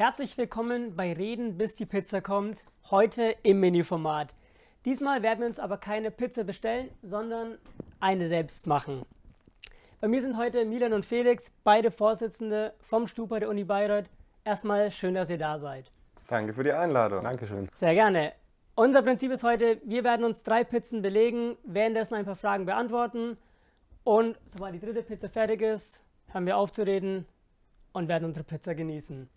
Herzlich willkommen bei Reden bis die Pizza kommt, heute im Menüformat. Diesmal werden wir uns aber keine Pizza bestellen, sondern eine selbst machen. Bei mir sind heute Milan und Felix, beide Vorsitzende vom Stupa der Uni Bayreuth. Erstmal schön, dass ihr da seid. Danke für die Einladung. Dankeschön. Sehr gerne. Unser Prinzip ist heute, wir werden uns drei Pizzen belegen, währenddessen ein paar Fragen beantworten und sobald die dritte Pizza fertig ist, hören wir auf zu reden und werden unsere Pizza genießen.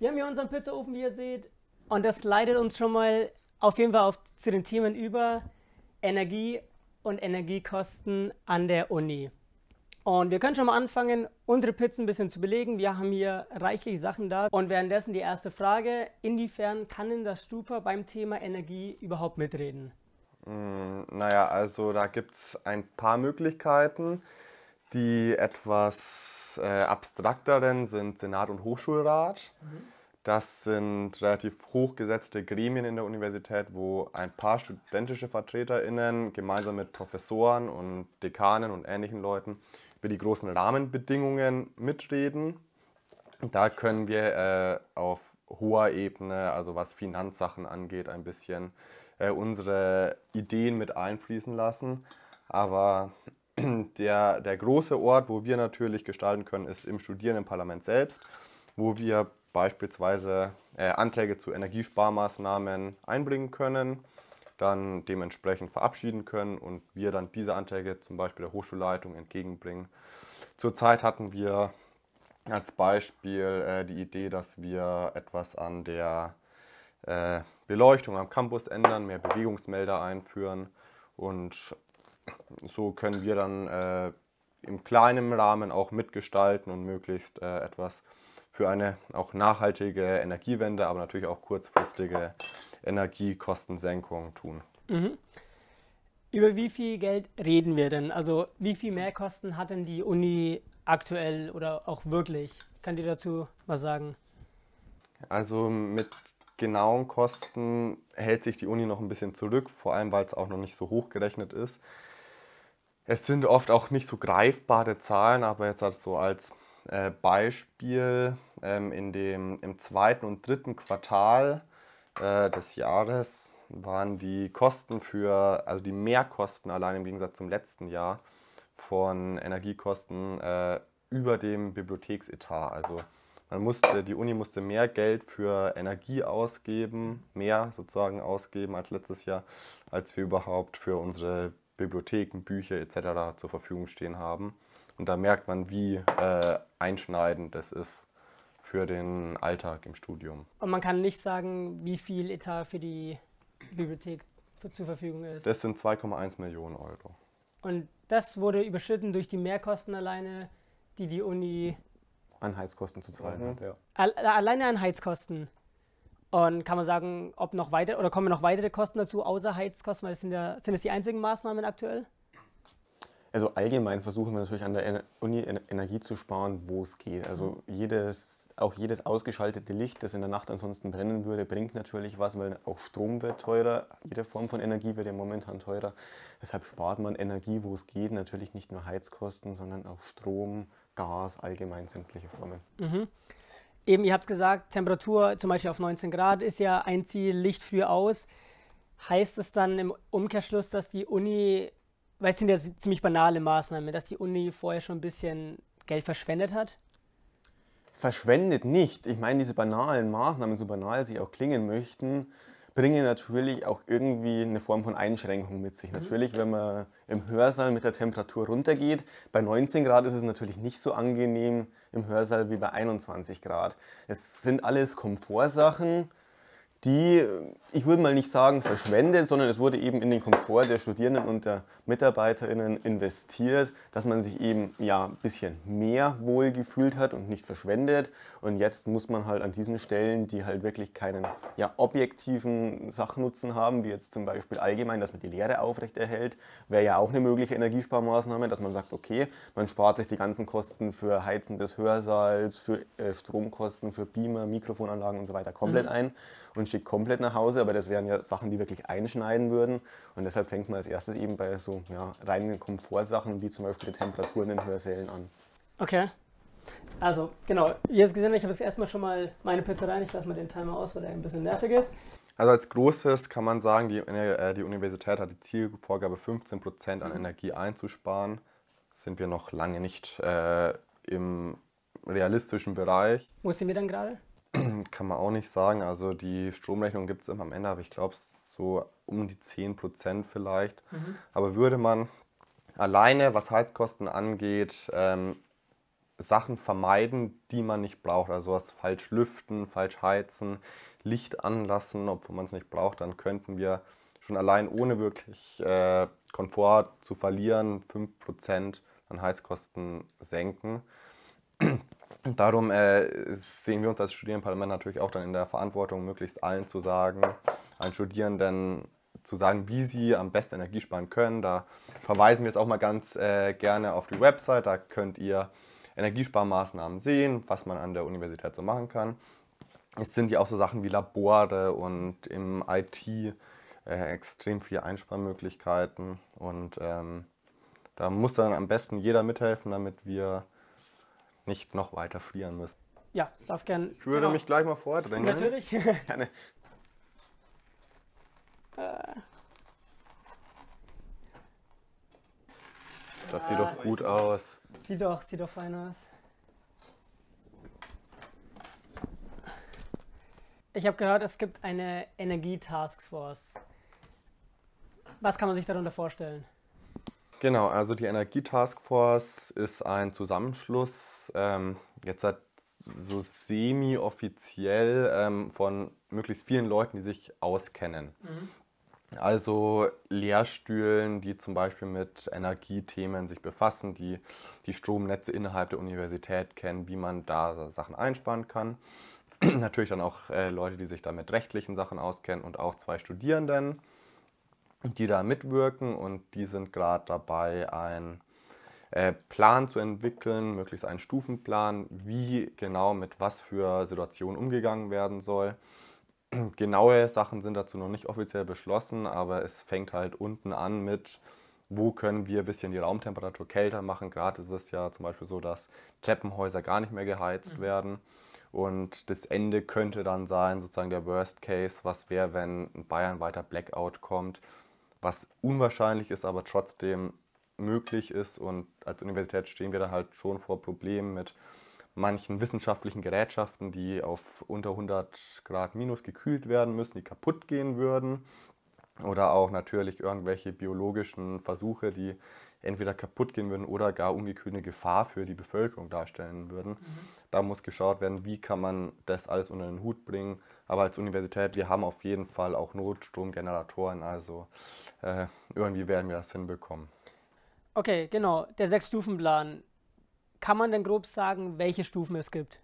Wir haben hier unseren Pizzaofen, wie ihr seht. Und das leitet uns schon mal auf jeden Fall auf, zu den Themen über Energie und Energiekosten an der Uni. Und wir können schon mal anfangen, unsere Pizzen ein bisschen zu belegen. Wir haben hier reichlich Sachen da. Und währenddessen die erste Frage, inwiefern kann denn das Stupa beim Thema Energie überhaupt mitreden? Hm, naja, also da gibt es ein paar Möglichkeiten. Die etwas äh, abstrakteren sind Senat und Hochschulrat. Mhm. Das sind relativ hochgesetzte Gremien in der Universität, wo ein paar studentische VertreterInnen gemeinsam mit Professoren und Dekanen und ähnlichen Leuten über die großen Rahmenbedingungen mitreden. Da können wir äh, auf hoher Ebene, also was Finanzsachen angeht, ein bisschen äh, unsere Ideen mit einfließen lassen. Aber der, der große Ort, wo wir natürlich gestalten können, ist im Studierendenparlament selbst, wo wir beispielsweise äh, Anträge zu Energiesparmaßnahmen einbringen können, dann dementsprechend verabschieden können und wir dann diese Anträge zum Beispiel der Hochschulleitung entgegenbringen. Zurzeit hatten wir als Beispiel äh, die Idee, dass wir etwas an der äh, Beleuchtung am Campus ändern, mehr Bewegungsmelder einführen und so können wir dann äh, im kleinen Rahmen auch mitgestalten und möglichst äh, etwas für eine auch nachhaltige Energiewende, aber natürlich auch kurzfristige Energiekostensenkung tun. Mhm. Über wie viel Geld reden wir denn? Also wie viel Mehrkosten hat denn die Uni aktuell oder auch wirklich? Kann dir dazu was sagen? Also mit genauen Kosten hält sich die Uni noch ein bisschen zurück, vor allem weil es auch noch nicht so hoch gerechnet ist. Es sind oft auch nicht so greifbare Zahlen, aber jetzt halt so als äh, Beispiel ähm, in dem, im zweiten und dritten Quartal äh, des Jahres waren die Kosten für, also die Mehrkosten allein im Gegensatz zum letzten Jahr von Energiekosten äh, über dem Bibliotheksetat. Also man musste, die Uni musste mehr Geld für Energie ausgeben, mehr sozusagen ausgeben als letztes Jahr, als wir überhaupt für unsere Bibliotheken, Bücher etc. zur Verfügung stehen haben. Und da merkt man, wie äh, einschneidend das ist für den Alltag im Studium. Und man kann nicht sagen, wie viel Etat für die Bibliothek für, zur Verfügung ist. Das sind 2,1 Millionen Euro. Und das wurde überschritten durch die Mehrkosten alleine, die die Uni an Heizkosten zu zahlen mhm. hat. Ja. Äh, alleine an Heizkosten. Und kann man sagen, ob noch weitere, oder kommen noch weitere Kosten dazu außer Heizkosten? Weil das sind, ja, sind das die einzigen Maßnahmen aktuell? Also allgemein versuchen wir natürlich an der Uni Energie zu sparen, wo es geht. Also mhm. jedes, auch jedes ausgeschaltete Licht, das in der Nacht ansonsten brennen würde, bringt natürlich was, weil auch Strom wird teurer. Jede Form von Energie wird ja momentan teurer. Deshalb spart man Energie, wo es geht. Natürlich nicht nur Heizkosten, sondern auch Strom, Gas, allgemein sämtliche Formen. Mhm. Eben, ihr habt es gesagt, Temperatur zum Beispiel auf 19 Grad ist ja ein Ziel, Licht früh aus. Heißt es dann im Umkehrschluss, dass die Uni weil es sind ja ziemlich banale Maßnahmen, dass die Uni vorher schon ein bisschen Geld verschwendet hat? Verschwendet nicht. Ich meine, diese banalen Maßnahmen, so banal sie auch klingen möchten, bringen natürlich auch irgendwie eine Form von Einschränkung mit sich. Mhm. Natürlich, wenn man im Hörsaal mit der Temperatur runtergeht, bei 19 Grad ist es natürlich nicht so angenehm im Hörsaal wie bei 21 Grad. Es sind alles Komfortsachen, die, ich würde mal nicht sagen verschwendet, sondern es wurde eben in den Komfort der Studierenden und der MitarbeiterInnen investiert, dass man sich eben ja ein bisschen mehr wohl gefühlt hat und nicht verschwendet. Und jetzt muss man halt an diesen Stellen, die halt wirklich keinen ja, objektiven Sachnutzen haben, wie jetzt zum Beispiel allgemein, dass man die Lehre aufrechterhält, wäre ja auch eine mögliche Energiesparmaßnahme, dass man sagt, okay, man spart sich die ganzen Kosten für Heizen des Hörsaals, für äh, Stromkosten, für Beamer, Mikrofonanlagen und so weiter komplett mhm. ein und schickt komplett nach Hause, aber das wären ja Sachen, die wirklich einschneiden würden. Und deshalb fängt man als erstes eben bei so ja, reinen Komfortsachen wie zum Beispiel die Temperaturen in Hörsälen an. Okay. Also, genau, wie ihr es gesehen habt, ich habe jetzt erstmal schon mal meine Pizza rein. Ich lasse mal den Timer aus, weil der ein bisschen nervig ist. Also als Großes kann man sagen, die, äh, die Universität hat die Zielvorgabe, 15% an mhm. Energie einzusparen. Sind wir noch lange nicht äh, im realistischen Bereich. Wo sind wir dann gerade? Kann man auch nicht sagen. Also die Stromrechnung gibt es immer am Ende, aber ich glaube so um die 10 Prozent vielleicht. Mhm. Aber würde man alleine, was Heizkosten angeht, ähm, Sachen vermeiden, die man nicht braucht. Also was falsch lüften, falsch heizen, Licht anlassen, obwohl man es nicht braucht, dann könnten wir schon allein ohne wirklich äh, Komfort zu verlieren 5% an Heizkosten senken. Und darum äh, sehen wir uns als Studierendenparlament natürlich auch dann in der Verantwortung, möglichst allen zu sagen, allen Studierenden zu sagen, wie sie am besten Energie sparen können. Da verweisen wir jetzt auch mal ganz äh, gerne auf die Website. Da könnt ihr Energiesparmaßnahmen sehen, was man an der Universität so machen kann. Es sind ja auch so Sachen wie Labore und im IT äh, extrem viele Einsparmöglichkeiten. Und ähm, da muss dann am besten jeder mithelfen, damit wir nicht noch weiter frieren müssen. Ja, es darf gerne. Ich würde genau. mich gleich mal vordrängen. Natürlich. Gerne. Das sieht doch gut aus. Sieht doch, sieht doch fein aus. Ich habe gehört, es gibt eine Energietaskforce. Was kann man sich darunter vorstellen? Genau, also die Energie Task Force ist ein Zusammenschluss, ähm, jetzt seit so semi-offiziell ähm, von möglichst vielen Leuten, die sich auskennen. Mhm. Also Lehrstühlen, die zum Beispiel mit Energiethemen sich befassen, die die Stromnetze innerhalb der Universität kennen, wie man da Sachen einsparen kann. Natürlich dann auch äh, Leute, die sich da mit rechtlichen Sachen auskennen und auch zwei Studierenden die da mitwirken und die sind gerade dabei, einen äh, Plan zu entwickeln, möglichst einen Stufenplan, wie genau mit was für Situationen umgegangen werden soll. Genaue Sachen sind dazu noch nicht offiziell beschlossen, aber es fängt halt unten an mit, wo können wir ein bisschen die Raumtemperatur kälter machen. Gerade ist es ja zum Beispiel so, dass Treppenhäuser gar nicht mehr geheizt mhm. werden. Und das Ende könnte dann sein, sozusagen der Worst Case, was wäre, wenn ein bayernweiter Blackout kommt was unwahrscheinlich ist, aber trotzdem möglich ist. Und als Universität stehen wir da halt schon vor Problemen mit manchen wissenschaftlichen Gerätschaften, die auf unter 100 Grad minus gekühlt werden müssen, die kaputt gehen würden. Oder auch natürlich irgendwelche biologischen Versuche, die entweder kaputt gehen würden oder gar ungekühlte Gefahr für die Bevölkerung darstellen würden. Mhm da muss geschaut werden, wie kann man das alles unter den Hut bringen. Aber als Universität, wir haben auf jeden Fall auch Notstromgeneratoren, also äh, irgendwie werden wir das hinbekommen. Okay, genau. Der Sechs-Stufen-Plan. Kann man denn grob sagen, welche Stufen es gibt?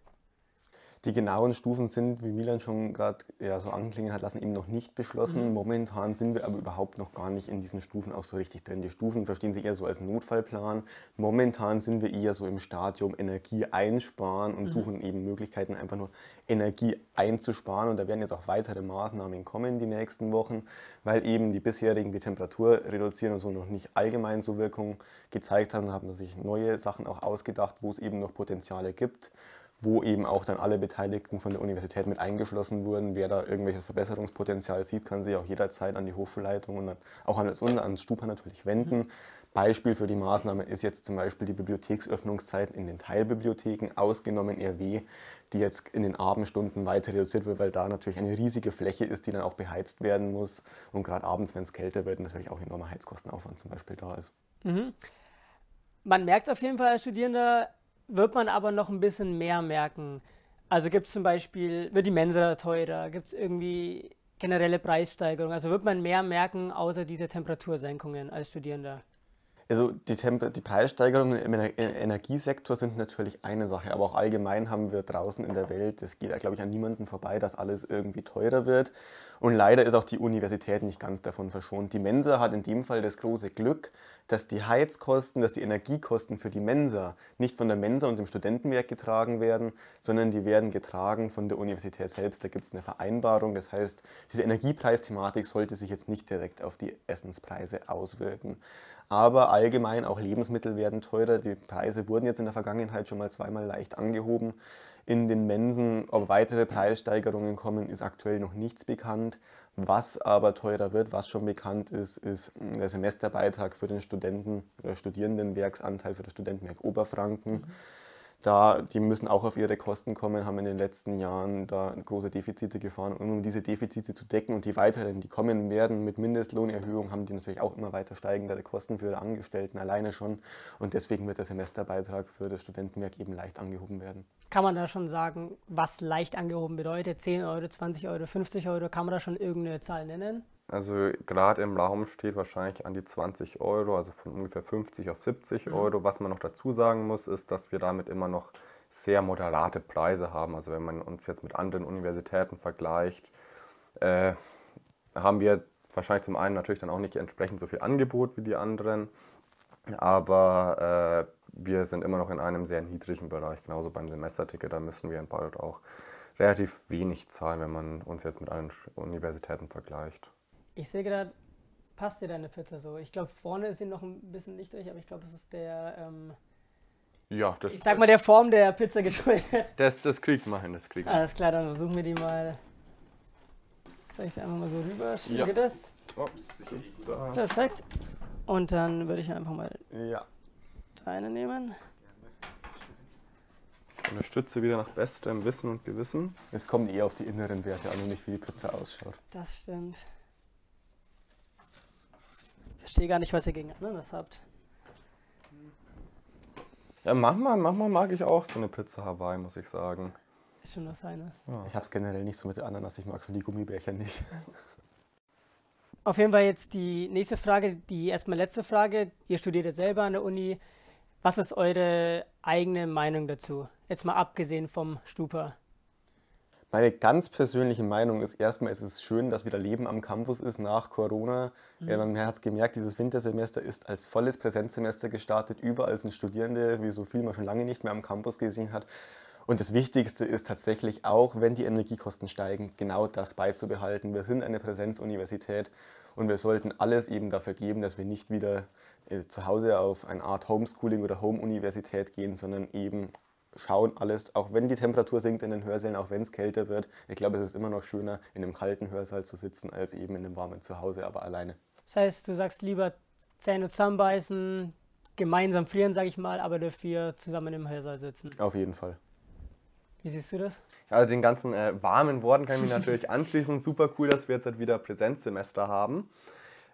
Die genauen Stufen sind, wie Milan schon gerade ja, so anklingen hat lassen, eben noch nicht beschlossen. Mhm. Momentan sind wir aber überhaupt noch gar nicht in diesen Stufen auch so richtig drin. Die Stufen verstehen Sie eher so als Notfallplan. Momentan sind wir eher so im Stadium Energie einsparen und mhm. suchen eben Möglichkeiten, einfach nur Energie einzusparen. Und da werden jetzt auch weitere Maßnahmen kommen die nächsten Wochen, weil eben die bisherigen wie Temperatur reduzieren und so noch nicht allgemein so Wirkung gezeigt haben. Da haben sich neue Sachen auch ausgedacht, wo es eben noch Potenziale gibt wo eben auch dann alle Beteiligten von der Universität mit eingeschlossen wurden. Wer da irgendwelches Verbesserungspotenzial sieht, kann sich auch jederzeit an die Hochschulleitung und dann auch an das und Stupa natürlich wenden. Beispiel für die Maßnahme ist jetzt zum Beispiel die Bibliotheksöffnungszeiten in den Teilbibliotheken, ausgenommen RW, die jetzt in den Abendstunden weiter reduziert wird, weil da natürlich eine riesige Fläche ist, die dann auch beheizt werden muss. Und gerade abends, wenn es kälter wird, natürlich auch enormer Heizkostenaufwand zum Beispiel da ist. Mhm. Man merkt auf jeden Fall als Studierender, wird man aber noch ein bisschen mehr merken. Also gibt es zum Beispiel, wird die Mensa teurer, gibt es irgendwie generelle Preissteigerungen? Also wird man mehr merken, außer diese Temperatursenkungen als Studierender? Also die, Temper die Preissteigerungen im Ener Energiesektor sind natürlich eine Sache, aber auch allgemein haben wir draußen in der Welt, das geht ja, glaube ich, an niemanden vorbei, dass alles irgendwie teurer wird. Und leider ist auch die Universität nicht ganz davon verschont. Die Mensa hat in dem Fall das große Glück, dass die Heizkosten, dass die Energiekosten für die Mensa nicht von der Mensa und dem Studentenwerk getragen werden, sondern die werden getragen von der Universität selbst. Da gibt es eine Vereinbarung. Das heißt, diese Energiepreisthematik sollte sich jetzt nicht direkt auf die Essenspreise auswirken aber allgemein auch Lebensmittel werden teurer. Die Preise wurden jetzt in der Vergangenheit schon mal zweimal leicht angehoben. In den Mensen, ob weitere Preissteigerungen kommen, ist aktuell noch nichts bekannt. Was aber teurer wird, was schon bekannt ist, ist der Semesterbeitrag für den Studenten oder Studierendenwerksanteil für das Studentenwerk Oberfranken. Mhm da, die müssen auch auf ihre Kosten kommen, haben in den letzten Jahren da große Defizite gefahren. Und um diese Defizite zu decken und die weiteren, die kommen werden mit Mindestlohnerhöhung, haben die natürlich auch immer weiter steigendere Kosten für ihre Angestellten alleine schon. Und deswegen wird der Semesterbeitrag für das Studentenwerk eben leicht angehoben werden. Kann man da schon sagen, was leicht angehoben bedeutet? 10 Euro, 20 Euro, 50 Euro? Kann man da schon irgendeine Zahl nennen? Also gerade im Raum steht wahrscheinlich an die 20 Euro, also von ungefähr 50 auf 70 mhm. Euro. Was man noch dazu sagen muss, ist, dass wir damit immer noch sehr moderate Preise haben. Also wenn man uns jetzt mit anderen Universitäten vergleicht, äh, haben wir wahrscheinlich zum einen natürlich dann auch nicht entsprechend so viel Angebot wie die anderen, aber äh, wir sind immer noch in einem sehr niedrigen Bereich. Genauso beim Semesterticket, da müssen wir in Bayreuth auch relativ wenig zahlen, wenn man uns jetzt mit allen Universitäten vergleicht. Ich sehe gerade, passt dir deine Pizza so? Ich glaube, vorne ist sie noch ein bisschen nicht durch, aber ich glaube, das ist der. Ähm, ja, das. Ich sag mal der Form der Pizza geschuldet. Das, das kriegt man hin, das kriegt man. Alles klar, dann versuchen wir die mal. Soll ich sie einfach mal so rüber? Schiebe ja. das. Ups, Perfekt. Und dann würde ich einfach mal ja. deine nehmen. Unterstütze wieder nach bestem Wissen und Gewissen. Es kommt eher auf die inneren Werte an und nicht, wie die Pizza ausschaut. Das stimmt verstehe gar nicht, was ihr gegen Ananas habt. Ja, manchmal, manchmal mag ich auch so eine Pizza Hawaii, muss ich sagen. Ist schon was seines. Ja. Ich hab's generell nicht so mit Ananas, ich mag schon die Gummibärchen nicht. Auf jeden Fall jetzt die nächste Frage, die erstmal letzte Frage. Ihr studiert ja selber an der Uni. Was ist eure eigene Meinung dazu? Jetzt mal abgesehen vom Stupa. Meine ganz persönliche Meinung ist erstmal, es ist schön, dass wieder Leben am Campus ist nach Corona. Mhm. Ja, man hat es gemerkt, dieses Wintersemester ist als volles Präsenzsemester gestartet. Überall sind Studierende, wie so viel man schon lange nicht mehr am Campus gesehen hat. Und das Wichtigste ist tatsächlich auch, wenn die Energiekosten steigen, genau das beizubehalten. Wir sind eine Präsenzuniversität und wir sollten alles eben dafür geben, dass wir nicht wieder äh, zu Hause auf eine Art Homeschooling oder Home-Universität gehen, sondern eben schauen alles, auch wenn die Temperatur sinkt in den Hörsälen, auch wenn es kälter wird. Ich glaube, es ist immer noch schöner, in einem kalten Hörsaal zu sitzen, als eben in einem warmen Zuhause, aber alleine. Das heißt, du sagst lieber Zähne zusammenbeißen, gemeinsam frieren, sage ich mal, aber dafür zusammen im Hörsaal sitzen. Auf jeden Fall. Wie siehst du das? Also den ganzen äh, warmen Worten kann ich mich natürlich anschließen. Super cool, dass wir jetzt halt wieder Präsenzsemester haben.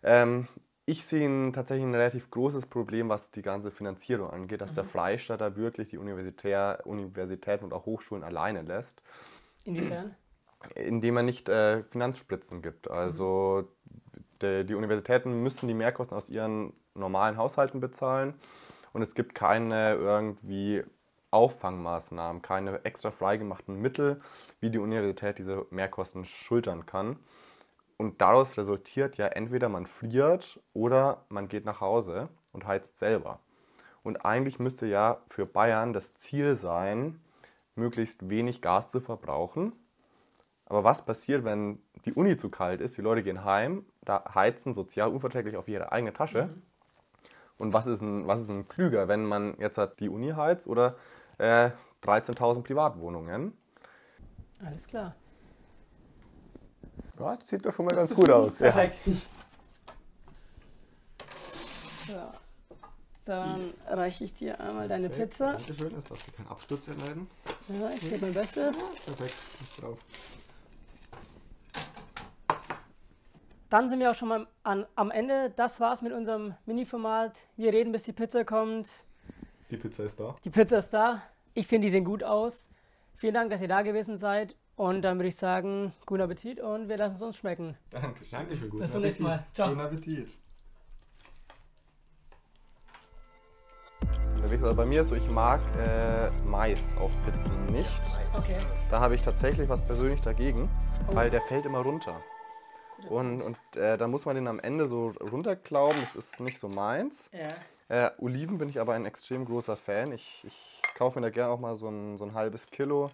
Ähm, ich sehe tatsächlich ein relativ großes Problem, was die ganze Finanzierung angeht, dass mhm. der Freistaat da wirklich die Universitär, Universitäten und auch Hochschulen alleine lässt. Inwiefern? Indem er nicht äh, Finanzspritzen gibt. Also mhm. de, die Universitäten müssen die Mehrkosten aus ihren normalen Haushalten bezahlen und es gibt keine irgendwie Auffangmaßnahmen, keine extra freigemachten Mittel, wie die Universität diese Mehrkosten schultern kann. Und daraus resultiert ja entweder man friert oder man geht nach Hause und heizt selber. Und eigentlich müsste ja für Bayern das Ziel sein, möglichst wenig Gas zu verbrauchen. Aber was passiert, wenn die Uni zu kalt ist, die Leute gehen heim, da heizen sozial unverträglich auf ihre eigene Tasche? Mhm. Und was ist, ein, was ist ein klüger, wenn man jetzt hat die Uni heizt oder äh, 13.000 Privatwohnungen? Alles klar. Ja, das sieht doch schon mal ganz gut aus. Perfekt. Ja. Dann reiche ich dir einmal deine Perfekt. Pizza. Dankeschön, jetzt darfst du keinen Absturz erleiden. Ja, ich gebe mein Bestes. Perfekt, ist drauf. Dann sind wir auch schon mal an, am Ende. Das war's mit unserem Mini-Format. Wir reden, bis die Pizza kommt. Die Pizza ist da. Die Pizza ist da. Ich finde, die sehen gut aus. Vielen Dank, dass ihr da gewesen seid. Und dann würde ich sagen, guten Appetit und wir lassen es uns schmecken. Danke, danke schön. Guten Bis zum nächsten Mal. Ciao. Guten Appetit. Also bei mir ist so, ich mag äh, Mais auf Pizzen nicht. Okay. Da habe ich tatsächlich was persönlich dagegen, oh. weil der fällt immer runter. Und, und äh, da muss man den am Ende so runterklauben, das ist nicht so meins. Ja. Äh, Oliven bin ich aber ein extrem großer Fan. Ich, ich kaufe mir da gerne auch mal so ein, so ein halbes Kilo